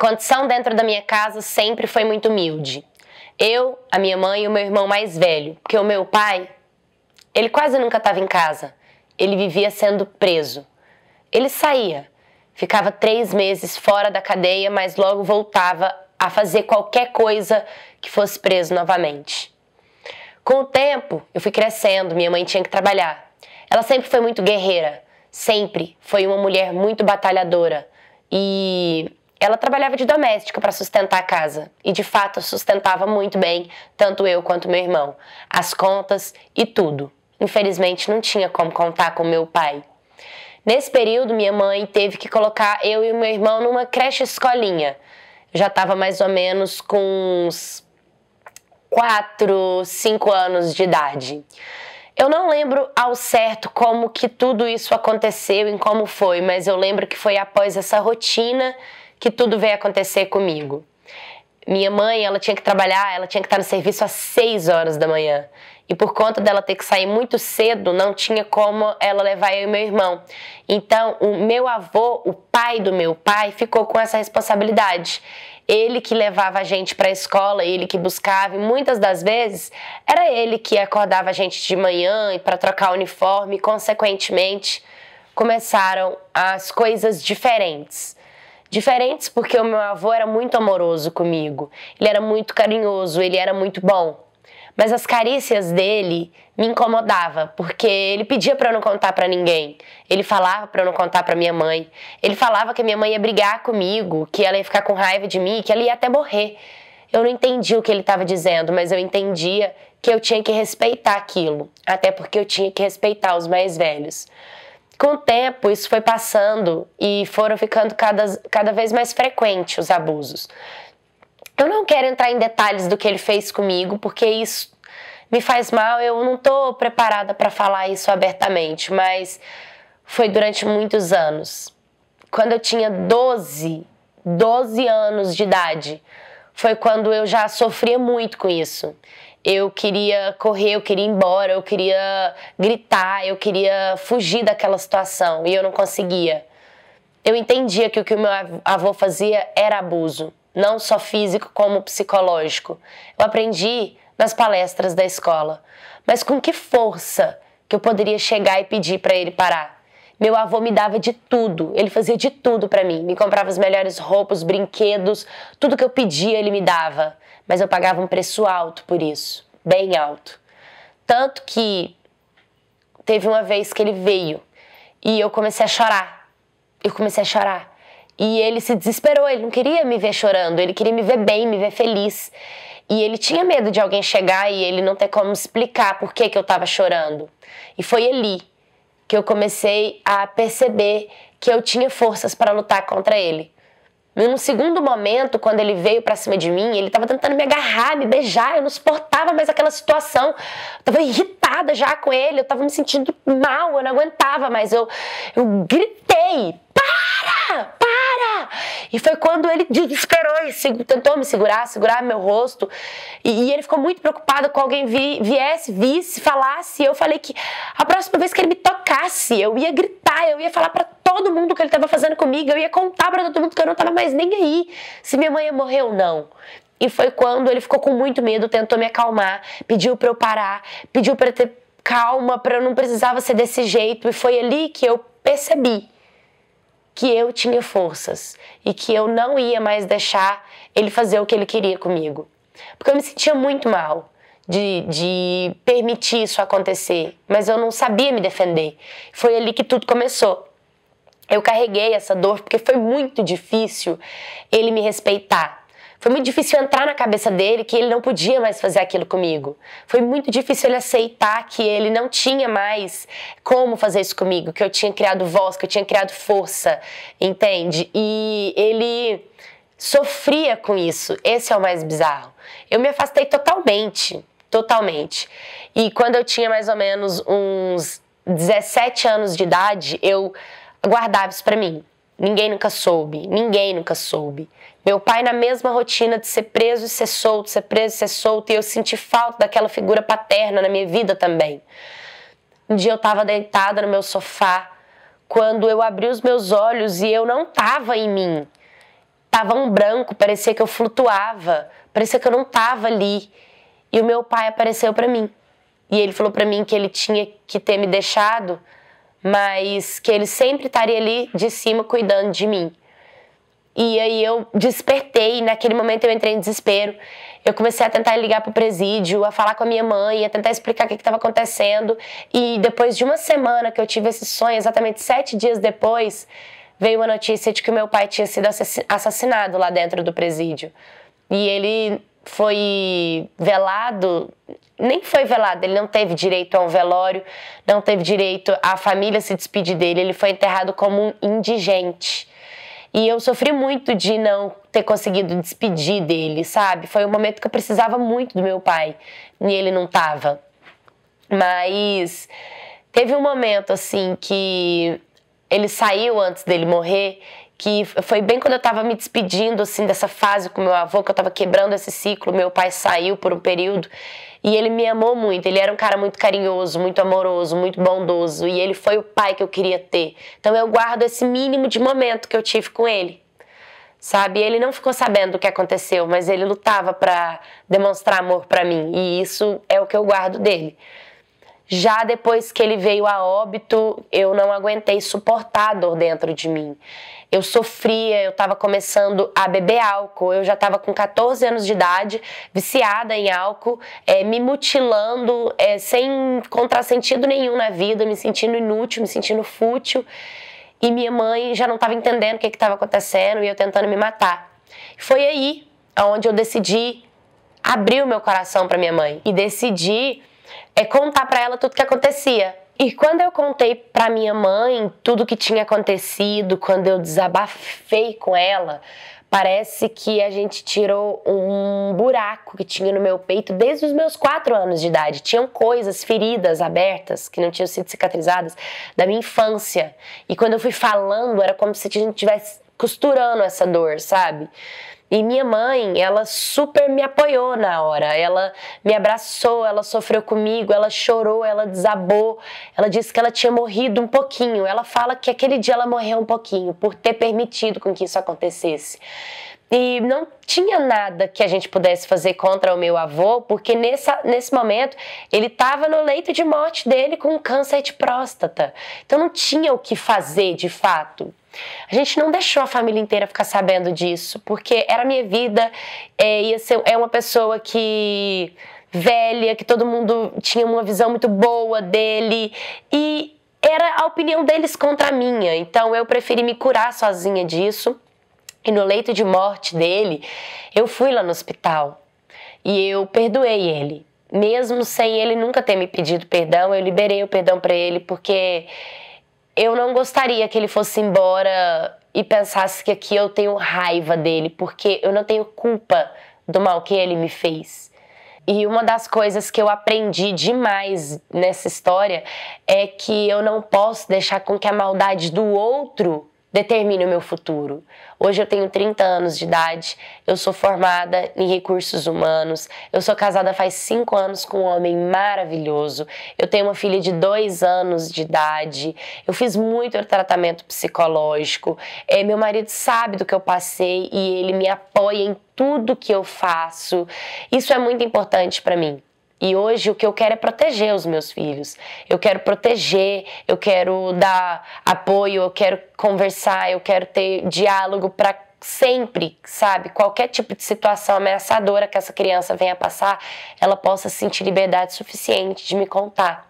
condição dentro da minha casa sempre foi muito humilde. Eu, a minha mãe e o meu irmão mais velho, porque o meu pai, ele quase nunca estava em casa. Ele vivia sendo preso. Ele saía, ficava três meses fora da cadeia, mas logo voltava a fazer qualquer coisa que fosse preso novamente. Com o tempo, eu fui crescendo, minha mãe tinha que trabalhar. Ela sempre foi muito guerreira, sempre foi uma mulher muito batalhadora e ela trabalhava de doméstica para sustentar a casa e de fato sustentava muito bem, tanto eu quanto meu irmão, as contas e tudo. Infelizmente não tinha como contar com meu pai. Nesse período, minha mãe teve que colocar eu e meu irmão numa creche escolinha. Já estava mais ou menos com uns 4, 5 anos de idade. Eu não lembro ao certo como que tudo isso aconteceu e como foi, mas eu lembro que foi após essa rotina que tudo veio acontecer comigo. Minha mãe, ela tinha que trabalhar, ela tinha que estar no serviço às 6 horas da manhã. E por conta dela ter que sair muito cedo, não tinha como ela levar eu e meu irmão. Então, o meu avô, o pai do meu pai, ficou com essa responsabilidade. Ele que levava a gente para a escola, ele que buscava, e muitas das vezes era ele que acordava a gente de manhã e para trocar o uniforme, e, consequentemente, começaram as coisas diferentes Diferentes porque o meu avô era muito amoroso comigo, ele era muito carinhoso, ele era muito bom. Mas as carícias dele me incomodava, porque ele pedia para eu não contar para ninguém. Ele falava para eu não contar para minha mãe. Ele falava que minha mãe ia brigar comigo, que ela ia ficar com raiva de mim, que ela ia até morrer. Eu não entendi o que ele estava dizendo, mas eu entendia que eu tinha que respeitar aquilo, até porque eu tinha que respeitar os mais velhos. Com o tempo, isso foi passando e foram ficando cada, cada vez mais frequentes os abusos. Eu não quero entrar em detalhes do que ele fez comigo, porque isso me faz mal, eu não estou preparada para falar isso abertamente, mas foi durante muitos anos. Quando eu tinha 12, 12 anos de idade, foi quando eu já sofria muito com isso eu queria correr, eu queria ir embora, eu queria gritar, eu queria fugir daquela situação e eu não conseguia. Eu entendia que o que o meu avô fazia era abuso, não só físico como psicológico. Eu aprendi nas palestras da escola, mas com que força que eu poderia chegar e pedir para ele parar? Meu avô me dava de tudo, ele fazia de tudo para mim. Me comprava as melhores roupas, brinquedos, tudo que eu pedia ele me dava. Mas eu pagava um preço alto por isso, bem alto. Tanto que teve uma vez que ele veio e eu comecei a chorar. Eu comecei a chorar. E ele se desesperou, ele não queria me ver chorando, ele queria me ver bem, me ver feliz. E ele tinha medo de alguém chegar e ele não ter como explicar por que, que eu tava chorando. E foi ele que eu comecei a perceber que eu tinha forças para lutar contra ele. Num segundo momento, quando ele veio para cima de mim, ele estava tentando me agarrar, me beijar, eu não suportava mais aquela situação. Eu tava irritada já com ele, eu estava me sentindo mal, eu não aguentava mais. Eu, eu gritei: para! Para! E foi quando ele desesperou e tentou me segurar, segurar meu rosto. E, e ele ficou muito preocupado com alguém vi, viesse, visse, falasse. E eu falei que a próxima vez que ele me tocasse, eu ia gritar, eu ia falar para todo mundo o que ele estava fazendo comigo, eu ia contar para todo mundo que eu não estava mais nem aí se minha mãe ia morrer ou não. E foi quando ele ficou com muito medo, tentou me acalmar, pediu para eu parar, pediu para ter calma, para eu não precisava ser desse jeito. E foi ali que eu percebi que eu tinha forças e que eu não ia mais deixar ele fazer o que ele queria comigo. Porque eu me sentia muito mal de, de permitir isso acontecer, mas eu não sabia me defender. Foi ali que tudo começou. Eu carreguei essa dor porque foi muito difícil ele me respeitar foi muito difícil entrar na cabeça dele que ele não podia mais fazer aquilo comigo. Foi muito difícil ele aceitar que ele não tinha mais como fazer isso comigo, que eu tinha criado voz, que eu tinha criado força, entende? E ele sofria com isso. Esse é o mais bizarro. Eu me afastei totalmente, totalmente. E quando eu tinha mais ou menos uns 17 anos de idade, eu guardava isso para mim. Ninguém nunca soube, ninguém nunca soube. Meu pai na mesma rotina de ser preso e ser solto, ser preso e ser solto, e eu senti falta daquela figura paterna na minha vida também. Um dia eu estava deitada no meu sofá, quando eu abri os meus olhos e eu não estava em mim. Tava um branco, parecia que eu flutuava, parecia que eu não estava ali. E o meu pai apareceu para mim. E ele falou para mim que ele tinha que ter me deixado, mas que ele sempre estaria ali de cima cuidando de mim. E aí eu despertei, naquele momento eu entrei em desespero. Eu comecei a tentar ligar pro presídio, a falar com a minha mãe, a tentar explicar o que estava acontecendo. E depois de uma semana que eu tive esse sonho, exatamente sete dias depois, veio uma notícia de que o meu pai tinha sido assassinado lá dentro do presídio. E ele foi velado, nem foi velado, ele não teve direito a um velório, não teve direito à família se despedir dele, ele foi enterrado como um indigente. E eu sofri muito de não ter conseguido despedir dele, sabe? Foi um momento que eu precisava muito do meu pai e ele não tava. Mas teve um momento assim que ele saiu antes dele morrer, que foi bem quando eu tava me despedindo assim dessa fase com meu avô, que eu tava quebrando esse ciclo, meu pai saiu por um período e ele me amou muito. Ele era um cara muito carinhoso, muito amoroso, muito bondoso. E ele foi o pai que eu queria ter. Então eu guardo esse mínimo de momento que eu tive com ele. Sabe? Ele não ficou sabendo o que aconteceu, mas ele lutava para demonstrar amor para mim. E isso é o que eu guardo dele. Já depois que ele veio a óbito, eu não aguentei suportar a dor dentro de mim eu sofria, eu estava começando a beber álcool, eu já estava com 14 anos de idade, viciada em álcool, é, me mutilando, é, sem contrassentido nenhum na vida, me sentindo inútil, me sentindo fútil. E minha mãe já não estava entendendo o que estava acontecendo e eu tentando me matar. Foi aí onde eu decidi abrir o meu coração para minha mãe e decidi é, contar para ela tudo o que acontecia. E quando eu contei para minha mãe tudo que tinha acontecido, quando eu desabafei com ela, parece que a gente tirou um buraco que tinha no meu peito desde os meus quatro anos de idade. Tinham coisas, feridas abertas que não tinham sido cicatrizadas da minha infância. E quando eu fui falando, era como se a gente tivesse costurando essa dor, sabe? E minha mãe, ela super me apoiou na hora. Ela me abraçou, ela sofreu comigo, ela chorou, ela desabou. Ela disse que ela tinha morrido um pouquinho. Ela fala que aquele dia ela morreu um pouquinho por ter permitido com que isso acontecesse. E não tinha nada que a gente pudesse fazer contra o meu avô, porque nessa, nesse momento ele estava no leito de morte dele com câncer de próstata. Então não tinha o que fazer de fato. A gente não deixou a família inteira ficar sabendo disso, porque era a minha vida, é, ia ser, é uma pessoa que velha, que todo mundo tinha uma visão muito boa dele e era a opinião deles contra a minha. Então eu preferi me curar sozinha disso. E no leito de morte dele, eu fui lá no hospital e eu perdoei ele. Mesmo sem ele nunca ter me pedido perdão, eu liberei o perdão para ele porque eu não gostaria que ele fosse embora e pensasse que aqui eu tenho raiva dele, porque eu não tenho culpa do mal que ele me fez. E uma das coisas que eu aprendi demais nessa história é que eu não posso deixar com que a maldade do outro Determine o meu futuro. Hoje eu tenho 30 anos de idade, eu sou formada em recursos humanos, eu sou casada faz 5 anos com um homem maravilhoso, eu tenho uma filha de 2 anos de idade, eu fiz muito tratamento psicológico, é, meu marido sabe do que eu passei e ele me apoia em tudo que eu faço. Isso é muito importante para mim. E hoje o que eu quero é proteger os meus filhos. Eu quero proteger, eu quero dar apoio, eu quero conversar, eu quero ter diálogo para sempre, sabe, qualquer tipo de situação ameaçadora que essa criança venha passar, ela possa sentir liberdade suficiente de me contar.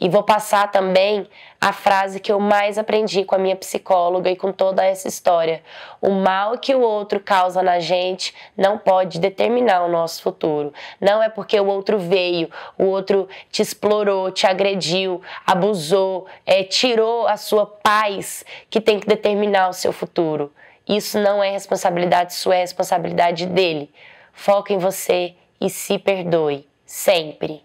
E vou passar também a frase que eu mais aprendi com a minha psicóloga e com toda essa história. O mal que o outro causa na gente não pode determinar o nosso futuro. Não é porque o outro veio, o outro te explorou, te agrediu, abusou, é, tirou a sua paz que tem que determinar o seu futuro. Isso não é responsabilidade sua, é responsabilidade dele. Foca em você e se perdoe, sempre.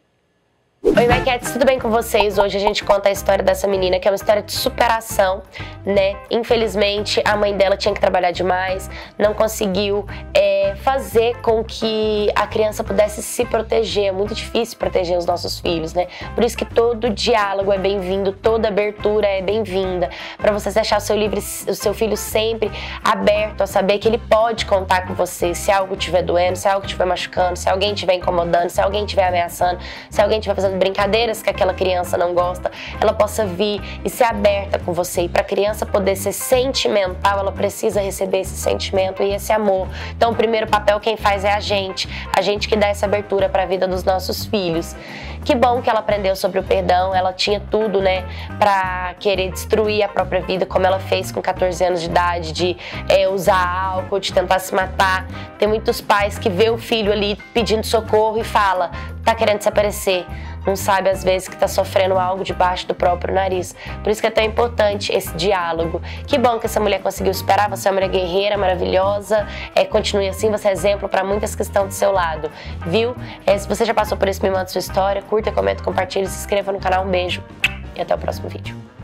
Oi, Maquettes, tudo bem com vocês? Hoje a gente conta a história dessa menina, que é uma história de superação, né? Infelizmente, a mãe dela tinha que trabalhar demais, não conseguiu é, fazer com que a criança pudesse se proteger. É muito difícil proteger os nossos filhos, né? Por isso que todo diálogo é bem-vindo, toda abertura é bem-vinda, para você deixar o seu, livre, o seu filho sempre aberto a saber que ele pode contar com você se algo estiver doendo, se algo estiver machucando, se alguém estiver incomodando, se alguém estiver ameaçando, se alguém estiver fazendo fazendo brincadeiras que aquela criança não gosta, ela possa vir e ser aberta com você. E para a criança poder ser sentimental, ela precisa receber esse sentimento e esse amor. Então, o primeiro papel quem faz é a gente, a gente que dá essa abertura para a vida dos nossos filhos. Que bom que ela aprendeu sobre o perdão, ela tinha tudo, né, para querer destruir a própria vida, como ela fez com 14 anos de idade, de é, usar álcool, de tentar se matar. Tem muitos pais que vê o filho ali pedindo socorro e fala: tá querendo se aparecer, não sabe às vezes que tá sofrendo algo debaixo do próprio nariz. Por isso que é tão importante esse diálogo. Que bom que essa mulher conseguiu superar, você é uma mulher guerreira, maravilhosa, é, continue assim, você é exemplo para muitas que estão do seu lado, viu? É, se você já passou por isso, me manda sua história, curta, comenta, compartilha, se inscreva no canal, um beijo e até o próximo vídeo.